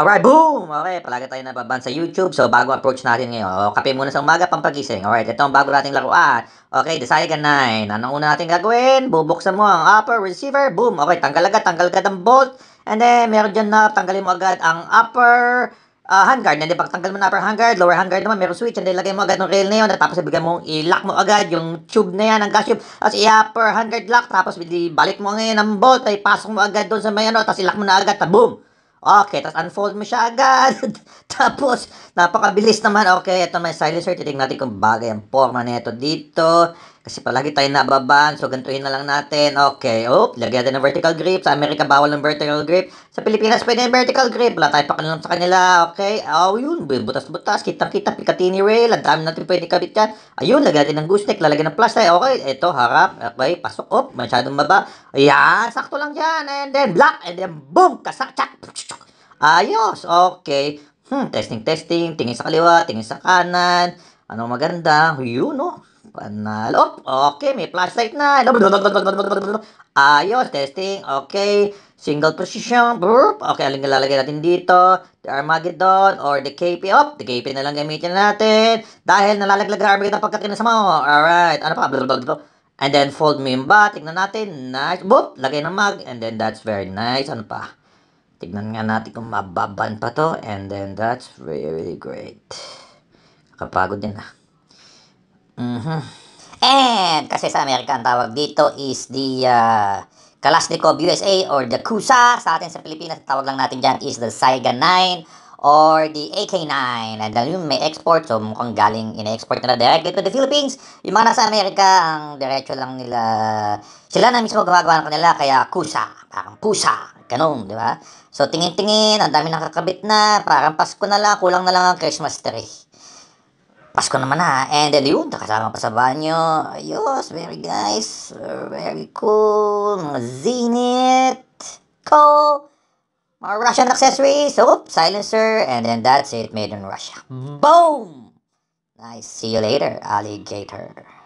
Alright, boom! Okay, palagi tayo nababan sa YouTube. So, bago approach natin ngayon, o, oh, kape muna sa umaga pampagising. Alright, ito ang bago nating laruan. Okay, the Saiga 9. Anong una natin gagawin? Bubuksan mo ang upper receiver. Boom! Okay, tanggal agad, tanggal agad ang bolt. And then, meron dyan na tanggalin mo agad ang upper uh, handguard. And then, tanggal mo na upper handguard, lower handguard naman, meron switch. And then, lagay mo agad ng rail na yun. tapos, ibigay mo, i-lock mo agad yung tube na yan, ang gas tube. Tapos, i-upper handguard lock. Tapos, balik mo ngayon ang bolt. Ay, pasok mo agad doon sa may ano. Tapos, i-lock mo na agad. Ta boom! Okay, tapos unfold mo siya agad. tapos, napakabilis naman. Okay, ito may silencer. Titignan natin kung bagay ang forma nito dito. Kasi palagi tayo nababan. So, gantuhin na lang natin. Okay, oh, lagyan natin ng vertical grip. Sa Amerika, bawal ng vertical grip. Sa Pilipinas, pwede ng vertical grip. Wala tayo pakanalam sa kanila. Okay, oh, yun. Butas-butas. Kitang-kita. Picatinny rail. Ang dami natin pwede kabit yan. Ayun, lagyan natin ng gooseneck. Lalagyan ng plastic. Okay, ito, harap. Okay, pasok. Oh, masyadong baba. Ayan, sakto lang yan. And then, block. And then, boom. Kasak-chak. Ayos, okay. Hmm, testing, testing. Tingin sa kaliwa, tingin sa kanan. Ano maganda? Yun, no? Panalo. Okay, may flashlight na. Ayos, testing. Okay. Single precision. Burp. Okay, alin lalagay natin dito? The Armageddon or the KP. Up. The KP na lang gamitin natin. Dahil nalalaglag ang Armageddon pagkakinasa mo. Alright. Ano pa? And then fold mo yung ba. Tignan natin. Nice. Boop. Lagay ng mag. And then that's very nice. Ano pa? Tignan nga natin kung mababan pa to. And then that's really, really great. Kapagod din ah. Mm-hmm. And kasi sa Amerika ang tawag dito is the uh, Kalashnikov USA or the KUSA. Sa atin sa Pilipinas, tawag lang natin dyan is the Saiga 9 or the AK-9. And then yun, may export. So mukhang galing in-export na, na directly to the Philippines. Yung mga nasa Amerika, ang diretso lang nila. Sila na mismo gumagawa ng kanila, kaya KUSA. Parang PUSA. Ganun, di ba? So, tingin-tingin, ang dami nakakabit na, parang Pasko na lang, kulang na lang ang Christmas tree. Pasko naman na, and then yun, nakasama pa sa banyo. Ayos, very nice, very cool, mga zenith, cool, mga Russian accessories, oh, silencer, and then that's it, made in Russia. Mm-hmm. Boom! Nice, see you later, alligator.